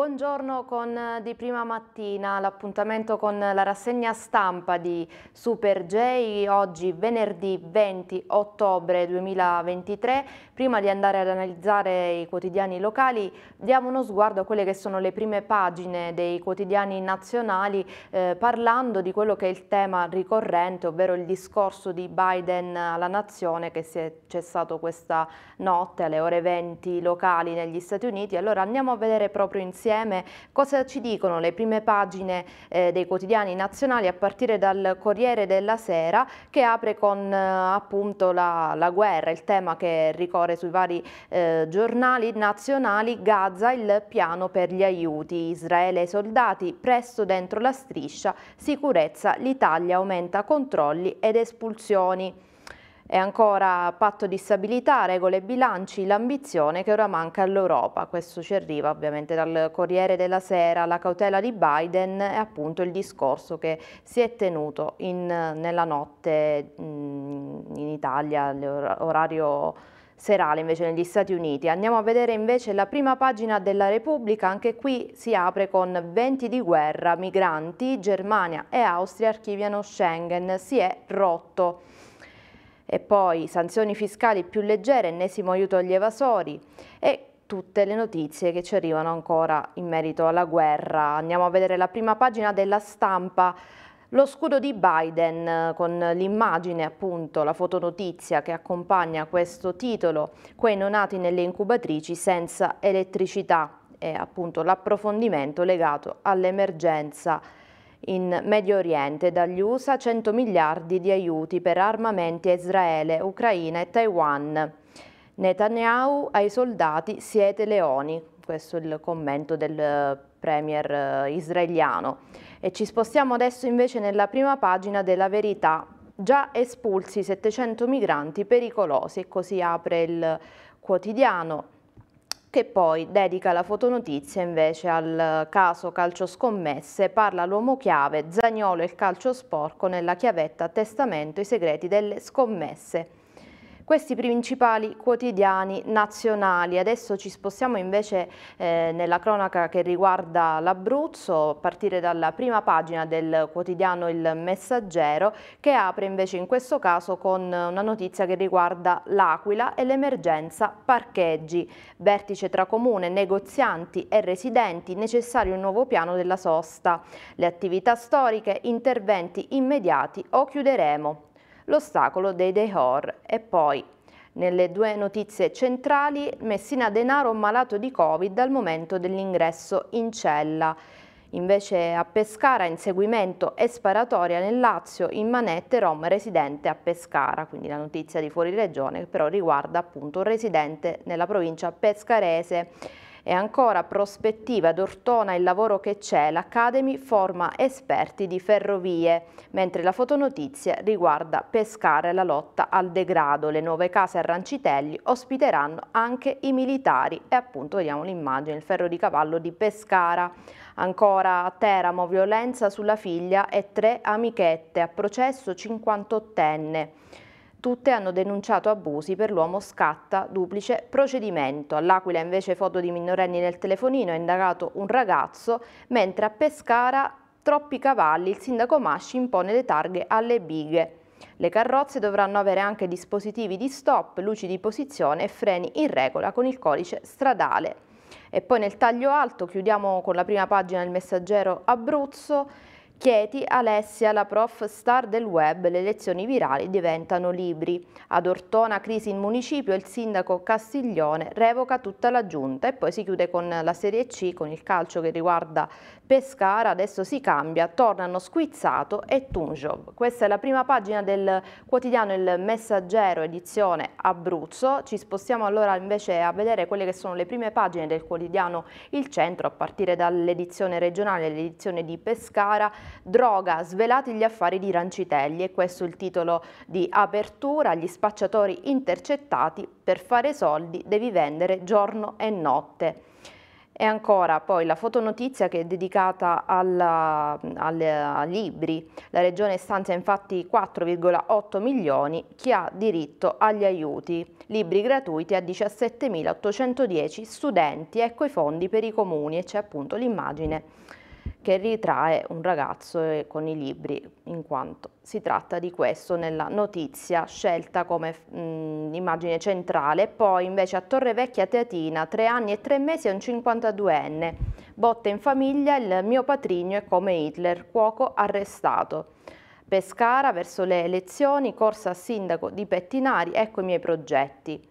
Buongiorno con eh, di prima mattina, l'appuntamento con la rassegna stampa di Super J, oggi venerdì 20 ottobre 2023 Prima di andare ad analizzare i quotidiani locali diamo uno sguardo a quelle che sono le prime pagine dei quotidiani nazionali eh, parlando di quello che è il tema ricorrente, ovvero il discorso di Biden alla nazione che si è cessato questa notte alle ore 20 locali negli Stati Uniti. Allora andiamo a vedere proprio insieme cosa ci dicono le prime pagine eh, dei quotidiani nazionali a partire dal Corriere della Sera che apre con eh, appunto la, la guerra, il tema che ricorre trovare sui vari eh, giornali nazionali, Gaza il piano per gli aiuti, Israele e i soldati presto dentro la striscia, sicurezza, l'Italia aumenta controlli ed espulsioni. E ancora patto di stabilità, regole e bilanci, l'ambizione che ora manca all'Europa. Questo ci arriva ovviamente dal Corriere della Sera, la cautela di Biden e appunto il discorso che si è tenuto in, nella notte mm, in Italia, l'orario serale invece negli Stati Uniti. Andiamo a vedere invece la prima pagina della Repubblica, anche qui si apre con venti di guerra, migranti, Germania e Austria archiviano Schengen, si è rotto. E poi sanzioni fiscali più leggere, ennesimo aiuto agli evasori e tutte le notizie che ci arrivano ancora in merito alla guerra. Andiamo a vedere la prima pagina della stampa lo scudo di Biden con l'immagine, appunto, la fotonotizia che accompagna questo titolo, quei non nati nelle incubatrici senza elettricità e appunto l'approfondimento legato all'emergenza in Medio Oriente dagli USA 100 miliardi di aiuti per armamenti a Israele, Ucraina e Taiwan. Netanyahu ai soldati siete leoni, questo è il commento del eh, premier eh, israeliano. E ci spostiamo adesso invece nella prima pagina della verità. Già espulsi 700 migranti pericolosi e così apre il quotidiano che poi dedica la fotonotizia invece al caso calcio scommesse, parla l'uomo chiave, Zagnolo e il calcio sporco nella chiavetta testamento i segreti delle scommesse questi principali quotidiani nazionali. Adesso ci spostiamo invece eh, nella cronaca che riguarda l'Abruzzo, a partire dalla prima pagina del quotidiano Il Messaggero, che apre invece in questo caso con una notizia che riguarda l'Aquila e l'emergenza parcheggi. Vertice tra comune, negozianti e residenti, necessario un nuovo piano della sosta. Le attività storiche, interventi immediati o chiuderemo l'ostacolo dei Dehor e poi nelle due notizie centrali, Messina Denaro malato di Covid al momento dell'ingresso in cella. Invece a Pescara inseguimento e sparatoria nel Lazio in manette Rom residente a Pescara, quindi la notizia di fuori regione che però riguarda appunto un residente nella provincia pescarese. E ancora prospettiva d'Ortona il lavoro che c'è, l'Academy forma esperti di ferrovie, mentre la fotonotizia riguarda pescare la lotta al degrado. Le nuove case a Rancitelli ospiteranno anche i militari e appunto vediamo l'immagine, il ferro di cavallo di Pescara. Ancora a Teramo, violenza sulla figlia e tre amichette, a processo 58enne. Tutte hanno denunciato abusi, per l'uomo scatta duplice procedimento. All'Aquila invece foto di minorenni nel telefonino, è indagato un ragazzo, mentre a Pescara troppi cavalli, il sindaco Masci impone le targhe alle bighe. Le carrozze dovranno avere anche dispositivi di stop, luci di posizione e freni in regola con il codice stradale. E poi nel taglio alto chiudiamo con la prima pagina del messaggero Abruzzo, Chieti, Alessia, la prof star del web, le lezioni virali diventano libri. Ad Ortona, crisi in municipio, il sindaco Castiglione revoca tutta la giunta e poi si chiude con la Serie C, con il calcio che riguarda Pescara adesso si cambia, tornano Squizzato e Tunjov. Questa è la prima pagina del quotidiano Il Messaggero edizione Abruzzo. Ci spostiamo allora invece a vedere quelle che sono le prime pagine del quotidiano Il Centro a partire dall'edizione regionale, l'edizione di Pescara. Droga, svelati gli affari di Rancitelli e questo è il titolo di apertura. Gli spacciatori intercettati per fare soldi devi vendere giorno e notte. E ancora poi la fotonotizia che è dedicata alla, alla, a libri. La Regione stanzia infatti 4,8 milioni chi ha diritto agli aiuti. Libri gratuiti a 17.810 studenti, ecco i fondi per i comuni e c'è appunto l'immagine che ritrae un ragazzo eh, con i libri, in quanto si tratta di questo nella notizia scelta come mh, mm, immagine centrale. Poi invece a Torre Vecchia Teatina, tre anni e tre mesi è un 52enne, botte in famiglia, il mio patrigno è come Hitler, cuoco arrestato. Pescara verso le elezioni, corsa a sindaco di Pettinari, ecco i miei progetti.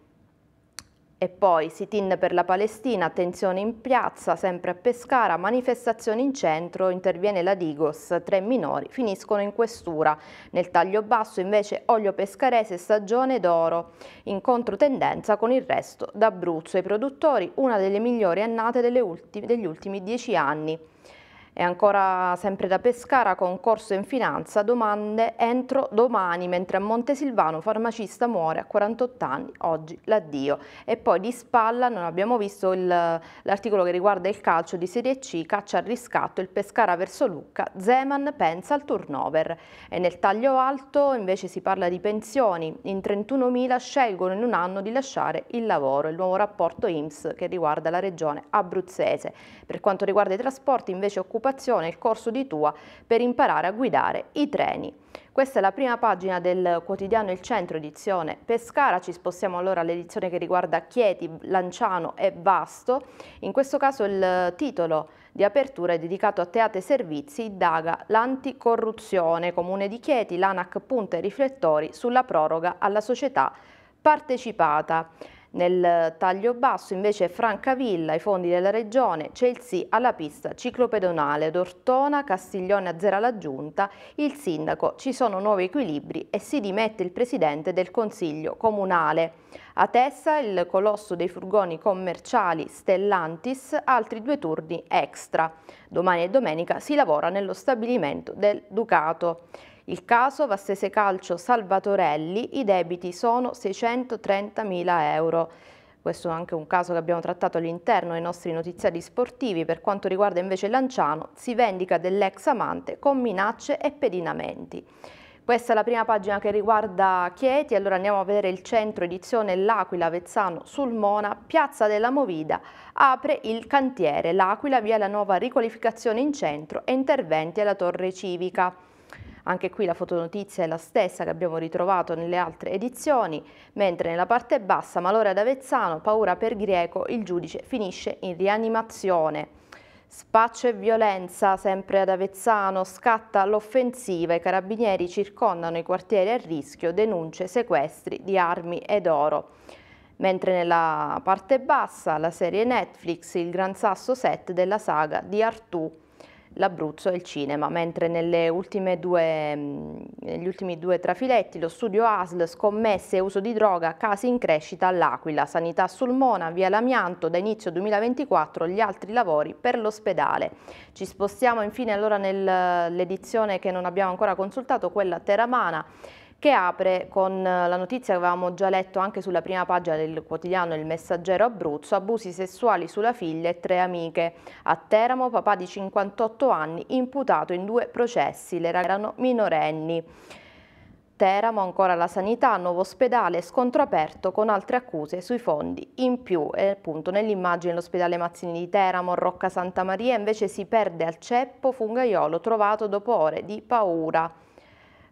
E poi sit-in per la Palestina, tensione in piazza, sempre a Pescara, manifestazione in centro, interviene la Digos, tre minori finiscono in questura. Nel taglio basso invece olio pescarese stagione d'oro, in controtendenza con il resto d'Abruzzo. I produttori, una delle migliori annate ultime, degli ultimi dieci anni. E ancora sempre da Pescara, concorso in finanza, domande entro domani, mentre a Montesilvano farmacista muore a 48 anni, oggi l'addio. E poi di spalla non abbiamo visto l'articolo che riguarda il calcio di Serie C, caccia al riscatto, il Pescara verso Lucca, Zeman pensa al turnover. E nel taglio alto invece si parla di pensioni, in 31.000 scelgono in un anno di lasciare il lavoro, il nuovo rapporto IMSS che riguarda la regione abruzzese. Per quanto riguarda i trasporti invece occupa educazione il corso di Tua per imparare a guidare i treni. Questa è la prima pagina del quotidiano Il Centro, edizione Pescara. Ci spostiamo allora all'edizione che riguarda Chieti, Lanciano e Vasto. In questo caso il titolo di apertura è dedicato a Teate Servizi, indaga l'anticorruzione. Comune di Chieti, l'ANAC punta i riflettori sulla proroga alla società partecipata. Nel taglio basso invece Francavilla, i fondi della regione, c'è alla pista ciclopedonale Dortona, Ortona, Castiglione azzera la giunta, il sindaco ci sono nuovi equilibri e si dimette il presidente del consiglio comunale. A Tessa il colosso dei furgoni commerciali Stellantis, altri due turni extra. Domani e domenica si lavora nello stabilimento del Ducato. Il caso Vastese Calcio Salvatorelli, i debiti sono 630.000 euro. Questo è anche un caso che abbiamo trattato all'interno dei nostri notiziari sportivi. Per quanto riguarda invece Lanciano, si vendica dell'ex amante con minacce e pedinamenti. Questa è la prima pagina che riguarda Chieti, allora andiamo a vedere il centro edizione L'Aquila, Vezzano, Mona, Piazza della Movida, apre il cantiere L'Aquila via la nuova riqualificazione in centro e interventi alla torre civica. Anche qui la fotonotizia è la stessa che abbiamo ritrovato nelle altre edizioni, mentre nella parte bassa malore ad Avezzano, paura per Greco, il giudice finisce in rianimazione. Spaccio e violenza, sempre ad Avezzano, scatta l'offensiva, i carabinieri circondano i quartieri a rischio, denunce sequestri di armi ed oro. Mentre nella parte bassa, la serie Netflix, il gran sasso set della saga di Artù l'Abruzzo e il cinema, mentre due, mm, negli ultimi due trafiletti lo studio ASL, scommesse e uso di droga, casi in crescita all'Aquila, sanità Sulmona, via Lamianto, da inizio 2024 gli altri lavori per l'ospedale. Ci spostiamo infine allora nell'edizione che non abbiamo ancora consultato, quella Teramana, che apre con eh, la notizia che avevamo già letto anche sulla prima pagina del quotidiano Il Messaggero Abruzzo, abusi sessuali sulla figlia e tre amiche. A Teramo, papà di 58 anni, imputato in due processi, le erano minorenni. Teramo, ancora la sanità, nuovo ospedale, scontro aperto con altre accuse sui fondi in più. E appunto nell'immagine l'ospedale Mazzini di Teramo, Rocca Santa Maria, invece si perde al ceppo fungaiolo trovato dopo ore di paura.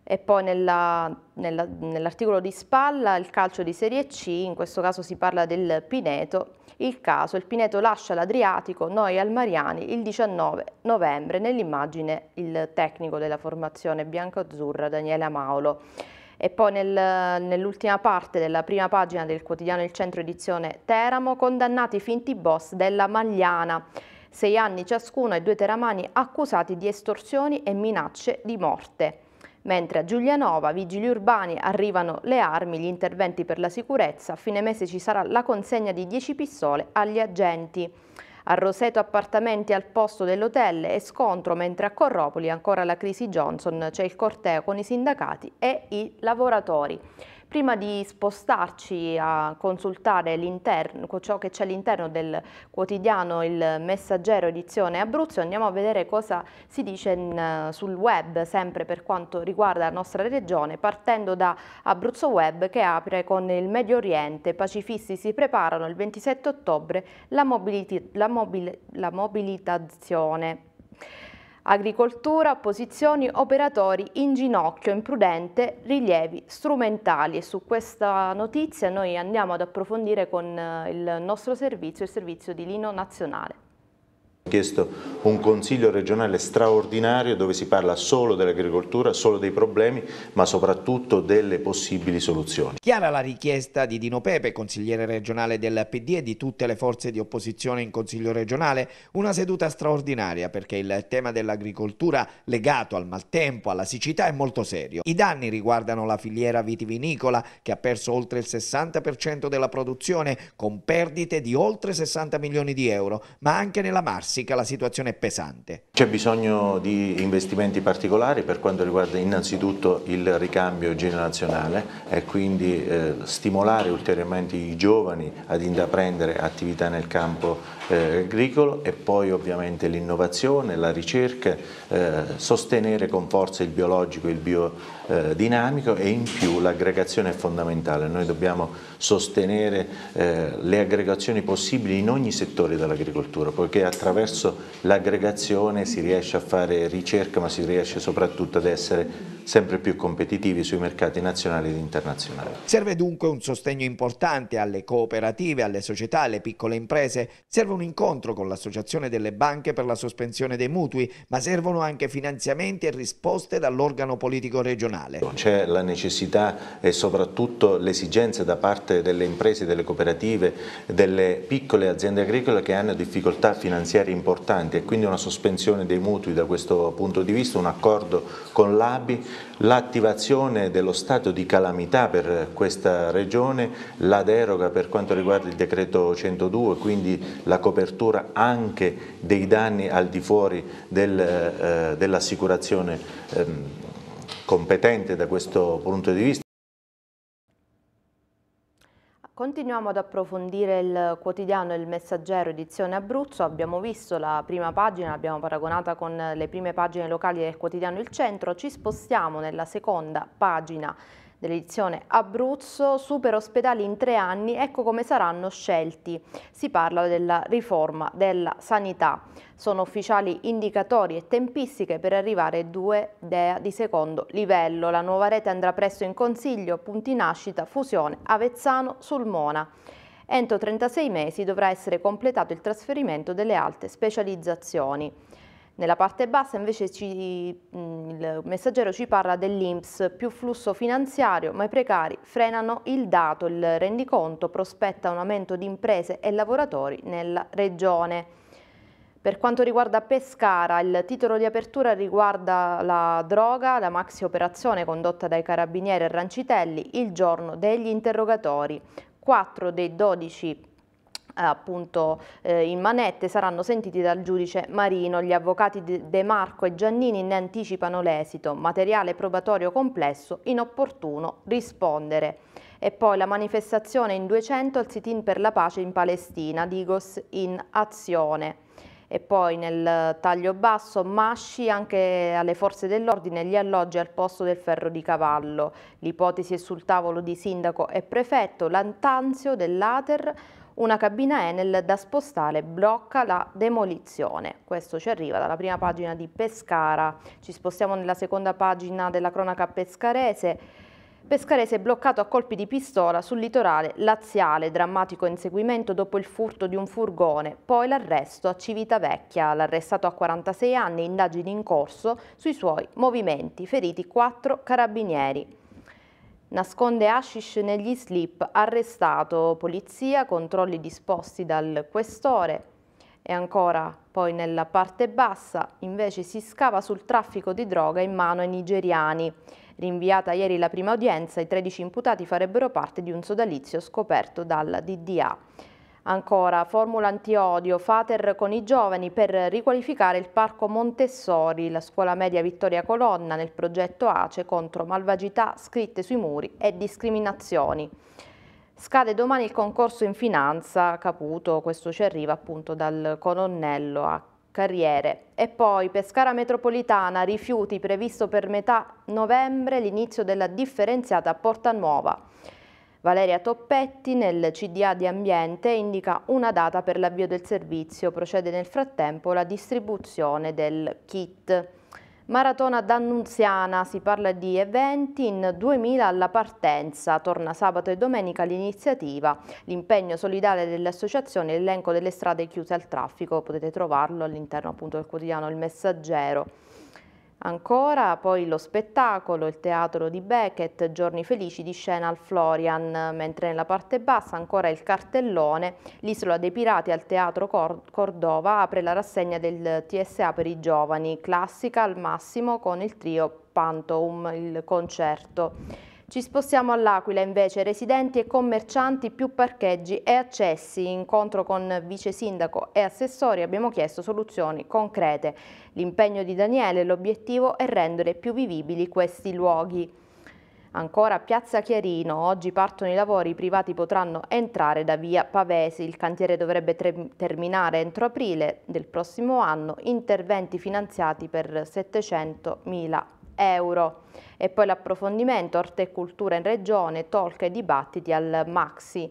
E poi nell'articolo di spalla il calcio di Serie C, in questo caso si parla del Pineto, il caso, il Pineto lascia l'Adriatico, noi al Mariani il 19 novembre, nell'immagine il tecnico della formazione bianco-azzurra Daniele Amaolo. E poi nel, nell'ultima parte della prima pagina del quotidiano Il Centro Edizione Teramo, condannati i finti boss della Magliana sei anni ciascuno e due teramani accusati di estorsioni e minacce di morte. Mentre a Giulianova, vigili urbani, arrivano le armi, gli interventi per la sicurezza, a fine mese ci sarà la consegna di 10 pistole agli agenti. A Roseto appartamenti al posto dell'hotel e scontro, mentre a Corropoli ancora la crisi Johnson, c'è il corteo con i sindacati e i lavoratori prima di spostarci a consultare ciò che c'è all'interno del quotidiano Il Messaggero edizione Abruzzo, andiamo a vedere cosa si dice in, sul web, sempre per quanto riguarda la nostra regione, partendo da Abruzzo Web che apre con il Medio Oriente, pacifisti si preparano il 27 ottobre la, mobiliti la, mobil la mobilitazione agricoltura, posizioni, operatori in ginocchio, imprudente, rilievi strumentali. E su questa notizia noi andiamo ad approfondire con eh, il nostro servizio, il servizio di Lino Nazionale chiesto un consiglio regionale straordinario dove si parla solo dell'agricoltura, solo dei problemi, ma soprattutto delle possibili soluzioni. Chiara la richiesta di Dino Pepe, consigliere regionale del PD e di tutte le forze di opposizione in Consiglio regionale, una seduta straordinaria perché il tema dell'agricoltura legato al maltempo, alla siccità è molto serio. I danni riguardano la filiera vitivinicola che ha perso oltre il 60% della produzione con perdite di oltre 60 milioni di euro, ma anche nella Marsi classica la situazione è pesante. C'è bisogno di investimenti particolari per quanto riguarda innanzitutto il ricambio generazionale e quindi eh, stimolare ulteriormente i giovani ad intraprendere attività nel campo eh, agricolo e poi ovviamente l'innovazione, la ricerca, eh, sostenere con forza il biologico e il biodinamico e in più l'aggregazione è fondamentale, noi dobbiamo sostenere eh, le aggregazioni possibili in ogni settore dell'agricoltura poiché attraverso l'aggregazione si riesce a fare ricerca ma si riesce soprattutto ad essere sempre più competitivi sui mercati nazionali ed internazionali. Serve dunque un sostegno importante alle cooperative, alle società, alle piccole imprese, serve un incontro con l'Associazione delle banche per la sospensione dei mutui, ma servono anche finanziamenti e risposte dall'organo politico regionale. C'è la necessità e soprattutto l'esigenza da parte delle imprese, delle cooperative, delle piccole aziende agricole che hanno difficoltà finanziarie importanti e quindi una sospensione dei mutui da questo punto di vista, un accordo con l'ABI, l'attivazione dello stato di calamità per questa regione, la deroga per quanto riguarda il decreto 102, quindi la copertura anche dei danni al di fuori del, eh, dell'assicurazione eh, competente da questo punto di vista. Continuiamo ad approfondire il quotidiano Il Messaggero edizione Abruzzo, abbiamo visto la prima pagina, l'abbiamo paragonata con le prime pagine locali del quotidiano Il Centro, ci spostiamo nella seconda pagina dell'edizione Abruzzo, super ospedali in tre anni, ecco come saranno scelti. Si parla della riforma della sanità. Sono ufficiali indicatori e tempistiche per arrivare due DEA di secondo livello. La nuova rete andrà presto in consiglio, punti nascita, fusione, Avezzano, Sulmona. Entro 36 mesi dovrà essere completato il trasferimento delle alte specializzazioni. Nella parte bassa invece ci, mm, il messaggero ci parla dell'Inps, più flusso finanziario, ma i precari frenano il dato, il rendiconto prospetta un aumento di imprese e lavoratori nella regione. Per quanto riguarda Pescara, il titolo di apertura riguarda la droga, la maxi operazione condotta dai carabinieri e Rancitelli il giorno degli interrogatori. 4 dei 12 eh, appunto eh, in manette saranno sentiti dal giudice Marino. Gli avvocati De Marco e Giannini ne anticipano l'esito. Materiale probatorio complesso, inopportuno rispondere. E poi la manifestazione in 200 al sit-in per la pace in Palestina, Digos in azione. E poi nel taglio basso Masci anche alle forze dell'ordine gli alloggi al posto del ferro di cavallo. L'ipotesi è sul tavolo di sindaco e prefetto, l'antanzio dell'Ater una cabina Enel da spostare blocca la demolizione. Questo ci arriva dalla prima pagina di Pescara. Ci spostiamo nella seconda pagina della cronaca pescarese. Pescarese è bloccato a colpi di pistola sul litorale laziale, drammatico inseguimento dopo il furto di un furgone, poi l'arresto a Civitavecchia, l'arrestato a 46 anni, indagini in corso sui suoi movimenti, feriti quattro carabinieri. Nasconde Ashish negli slip, arrestato, polizia, controlli disposti dal questore. E ancora poi nella parte bassa invece si scava sul traffico di droga in mano ai nigeriani. Rinviata ieri la prima udienza, i 13 imputati farebbero parte di un sodalizio scoperto dal DDA. Ancora, formula antiodio, Fater con i giovani per riqualificare il parco Montessori, la scuola media Vittoria Colonna nel progetto ACE contro malvagità scritte sui muri e discriminazioni. Scade domani il concorso in finanza, Caputo, questo ci arriva appunto dal colonnello a carriere. E poi Pescara Metropolitana, rifiuti previsto per metà novembre l'inizio della differenziata Porta Nuova. Valeria Toppetti nel CDA di Ambiente indica una data per l'avvio del servizio, procede nel frattempo la distribuzione del kit. Maratona d'Annunziana, si parla di eventi in 2000 alla partenza, torna sabato e domenica l'iniziativa, l'impegno solidale delle associazioni, l'elenco delle strade chiuse al traffico, potete trovarlo all'interno appunto del quotidiano Il Messaggero. Ancora poi lo spettacolo, il teatro di Beckett, Giorni felici di scena al Florian, mentre nella parte bassa ancora il cartellone, l'isola dei pirati al teatro Cordova apre la rassegna del TSA per i giovani, classica al massimo con il trio Pantoum, il concerto. Ci spostiamo all'Aquila invece, residenti e commercianti più parcheggi e accessi. Incontro con vice sindaco e assessori abbiamo chiesto soluzioni concrete. L'impegno di Daniele, l'obiettivo è rendere più vivibili questi luoghi. Ancora Piazza Chiarino, oggi partono i lavori, i privati potranno entrare da via Pavesi, il cantiere dovrebbe terminare entro aprile del prossimo anno, interventi finanziati per 700 mila euro euro. E poi l'approfondimento, arte e cultura in regione, talk e dibattiti al Maxi.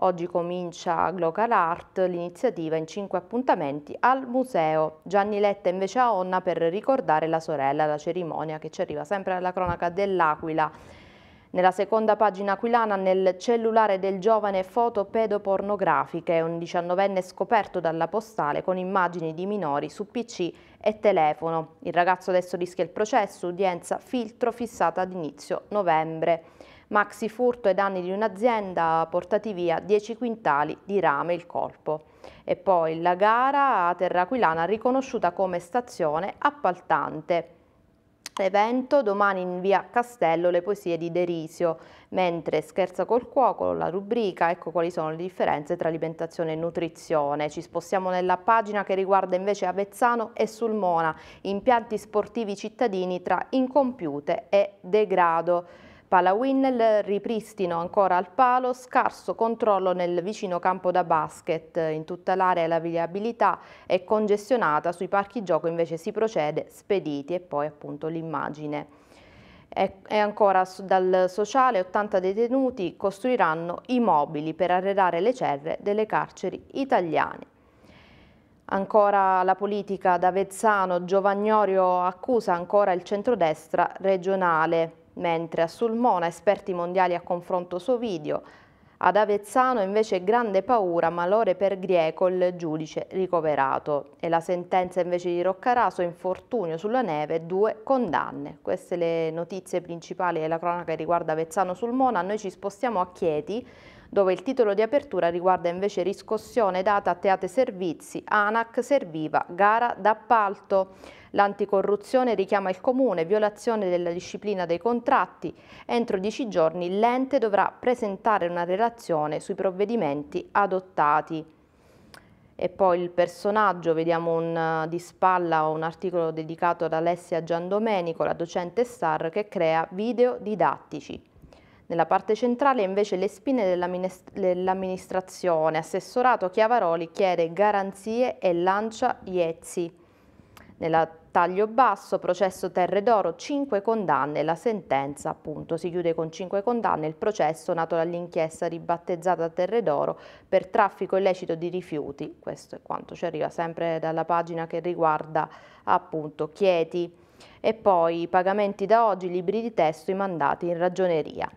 Oggi comincia Glocal Art, l'iniziativa in cinque appuntamenti al museo. Gianni Letta invece a Onna per ricordare la sorella, la cerimonia che ci arriva sempre alla cronaca dell'Aquila. Nella seconda pagina aquilana, nel cellulare del giovane foto pedopornografiche, un diciannovenne scoperto dalla postale con immagini di minori su PC e telefono. Il ragazzo adesso rischia il processo, udienza filtro fissata ad inizio novembre. Maxi furto e danni di un'azienda, portati via 10 quintali di rame il colpo. E poi la gara a Terraquilana riconosciuta come stazione appaltante. Evento domani in via Castello le poesie di Derisio, mentre Scherza col cuoco la rubrica, ecco quali sono le differenze tra alimentazione e nutrizione. Ci spostiamo nella pagina che riguarda invece Avezzano e Sulmona, impianti sportivi cittadini tra incompiute e degrado. Palawin, ripristino ancora al palo, scarso controllo nel vicino campo da basket. In tutta l'area la viabilità è congestionata, sui parchi gioco invece si procede spediti e poi appunto l'immagine. E ancora dal sociale 80 detenuti costruiranno i mobili per arredare le cerre delle carceri italiane. Ancora la politica da Vezzano, Giovagnorio accusa ancora il centrodestra regionale mentre a Sulmona esperti mondiali a confronto suo video. ad Avezzano invece grande paura, malore per Grieco, il giudice ricoverato. E la sentenza invece di Roccaraso, infortunio sulla neve, due condanne. Queste le notizie principali della cronaca riguardo Avezzano sulmona Noi ci spostiamo a Chieti, dove il titolo di apertura riguarda invece riscossione data a Teate Servizi, ANAC serviva gara d'appalto. L'anticorruzione richiama il comune, violazione della disciplina dei contratti. Entro dieci giorni l'ente dovrà presentare una relazione sui provvedimenti adottati. E poi il personaggio, vediamo un, eh, di spalla un articolo dedicato ad Alessia Giandomenico, la docente star che crea video didattici. Nella parte centrale invece le spine dell'amministrazione. Assessorato Chiavaroli chiede garanzie e lancia Iezzi. Nella taglio basso, processo Terre d'Oro, 5 condanne, la sentenza appunto si chiude con 5 condanne, il processo nato dall'inchiesta ribattezzata Terre d'Oro per traffico illecito di rifiuti, questo è quanto ci arriva sempre dalla pagina che riguarda appunto Chieti. E poi i pagamenti da oggi, i libri di testo, i mandati in ragioneria.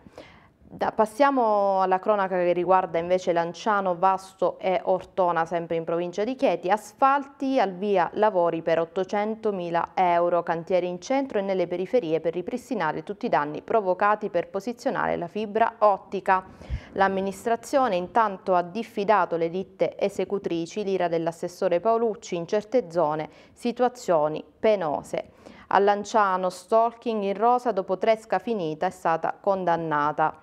Da, passiamo alla cronaca che riguarda invece Lanciano, Vasto e Ortona, sempre in provincia di Chieti. Asfalti al via lavori per 800.000 euro, cantieri in centro e nelle periferie per ripristinare tutti i danni provocati per posizionare la fibra ottica. L'amministrazione intanto ha diffidato le ditte esecutrici, l'ira dell'assessore Paolucci, in certe zone situazioni penose. A Lanciano, stalking in rosa dopo Tresca finita è stata condannata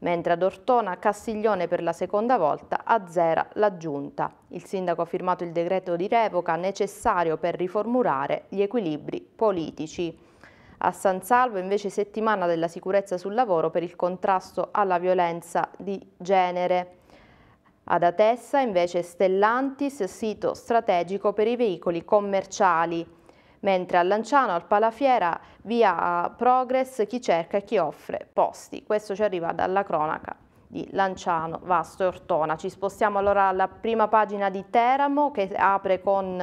mentre ad Ortona Castiglione per la seconda volta azzera la giunta. Il sindaco ha firmato il decreto di revoca necessario per riformulare gli equilibri politici. A San Salvo invece settimana della sicurezza sul lavoro per il contrasto alla violenza di genere. Ad Atessa invece Stellantis, sito strategico per i veicoli commerciali mentre a Lanciano, al Palafiera, via Progress chi cerca e chi offre posti. Questo ci arriva dalla cronaca di Lanciano, Vasto e Ortona. Ci spostiamo allora alla prima pagina di Teramo che apre con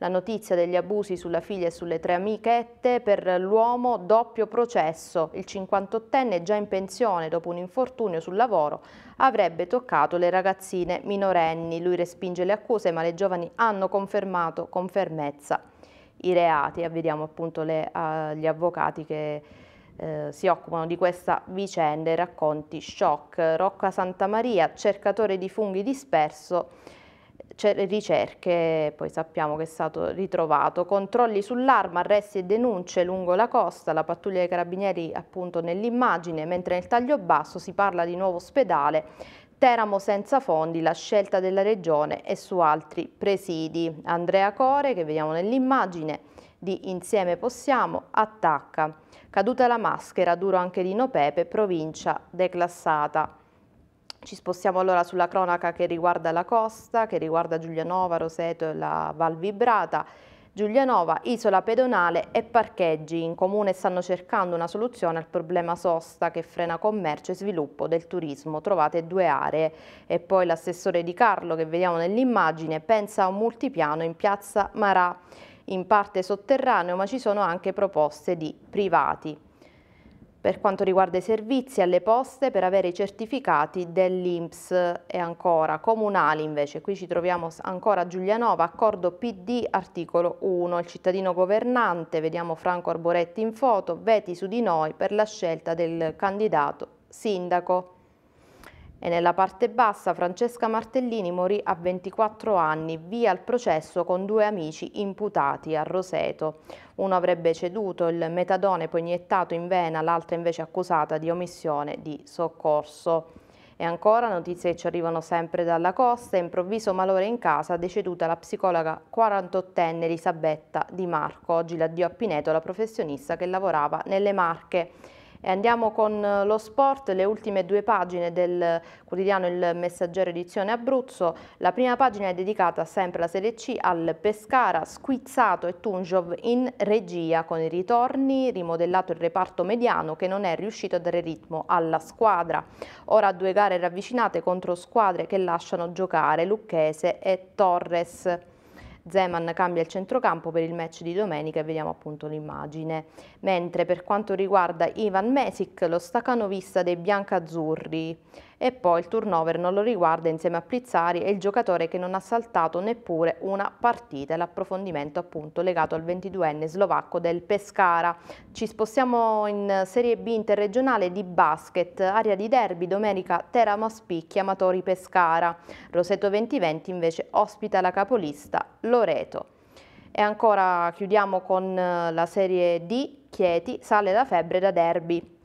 la notizia degli abusi sulla figlia e sulle tre amichette per l'uomo doppio processo. Il 58enne già in pensione dopo un infortunio sul lavoro avrebbe toccato le ragazzine minorenni. Lui respinge le accuse ma le giovani hanno confermato con fermezza i reati e vediamo appunto le, uh, gli avvocati che uh, si occupano di questa vicenda, i racconti shock, Rocca Santa Maria, cercatore di funghi disperso, ricerche, poi sappiamo che è stato ritrovato, controlli sull'arma, arresti e denunce lungo la costa, la pattuglia dei carabinieri appunto nell'immagine, mentre nel taglio basso si parla di nuovo ospedale, Teramo senza fondi, la scelta della Regione e su altri presidi. Andrea Core, che vediamo nell'immagine di Insieme Possiamo, attacca. Caduta la maschera, duro anche di Pepe, provincia declassata. Ci spostiamo allora sulla cronaca che riguarda la costa, che riguarda Giulianova, Roseto e la Val Vibrata. Giulianova, isola pedonale e parcheggi. In comune stanno cercando una soluzione al problema sosta che frena commercio e sviluppo del turismo. Trovate due aree. E poi l'assessore Di Carlo che vediamo nell'immagine pensa a un multipiano in piazza Marà in parte sotterraneo ma ci sono anche proposte di privati per quanto riguarda i servizi alle poste per avere i certificati dell'Inps e ancora comunali invece, qui ci troviamo ancora a Giulianova, accordo PD articolo 1, il cittadino governante, vediamo Franco Arboretti in foto, veti su di noi per la scelta del candidato sindaco. E nella parte bassa Francesca Martellini morì a 24 anni, via il processo con due amici imputati a Roseto. Uno avrebbe ceduto il metadone poi iniettato in vena, l'altra invece accusata di omissione di soccorso. E ancora notizie che ci arrivano sempre dalla costa, improvviso malore in casa, deceduta la psicologa 48enne Elisabetta Di Marco. Oggi l'addio a Pineto la professionista che lavorava nelle Marche. E andiamo con eh, lo sport, le ultime due pagine del quotidiano Il Messaggero edizione Abruzzo. La prima pagina è dedicata sempre alla Serie C, al Pescara, Squizzato e Tunjov in regia con i ritorni, rimodellato il reparto mediano che non è riuscito a dare ritmo alla squadra. Ora due gare ravvicinate contro squadre che lasciano giocare Lucchese e Torres. Zeman cambia il centrocampo per il match di domenica e vediamo appunto l'immagine. Mentre per quanto riguarda Ivan Mesic, lo vista dei biancazzurri, e poi il turnover non lo riguarda insieme a Plizzari e il giocatore che non ha saltato neppure una partita, l'approfondimento appunto legato al 22enne slovacco del Pescara. Ci spostiamo in Serie B interregionale di basket, area di derby domenica Teramo Spicchi, Amatori Pescara. Roseto 2020 invece ospita la capolista Loreto. E ancora chiudiamo con la Serie D, Chieti, sale la febbre da derby.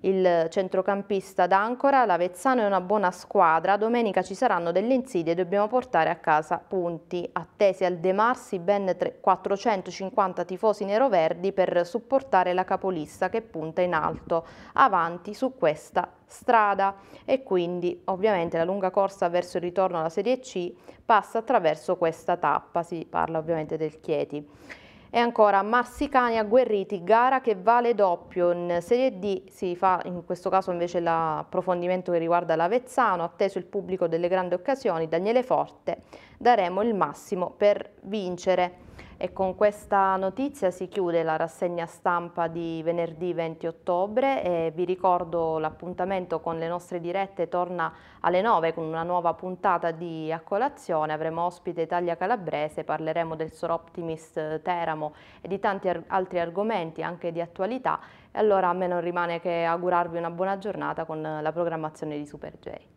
Il centrocampista d'Ancora, l'Avezzano è una buona squadra, domenica ci saranno delle insidie e dobbiamo portare a casa punti. Attesi al De Marsi ben 450 tifosi neroverdi per supportare la capolista che punta in alto, avanti su questa strada e quindi ovviamente la lunga corsa verso il ritorno alla Serie C passa attraverso questa tappa, si parla ovviamente del Chieti. E ancora Marsicani agguerriti, gara che vale doppio. In Serie D si fa in questo caso invece l'approfondimento che riguarda l'Avezzano, atteso il pubblico delle grandi occasioni, Daniele Forte, daremo il massimo per vincere. E con questa notizia si chiude la rassegna stampa di venerdì 20 ottobre e vi ricordo l'appuntamento con le nostre dirette torna alle 9 con una nuova puntata di A Colazione. Avremo ospite Italia Calabrese, parleremo del Soroptimist eh, Teramo e di tanti ar altri argomenti anche di attualità. E allora a me non rimane che augurarvi una buona giornata con la programmazione di Super J.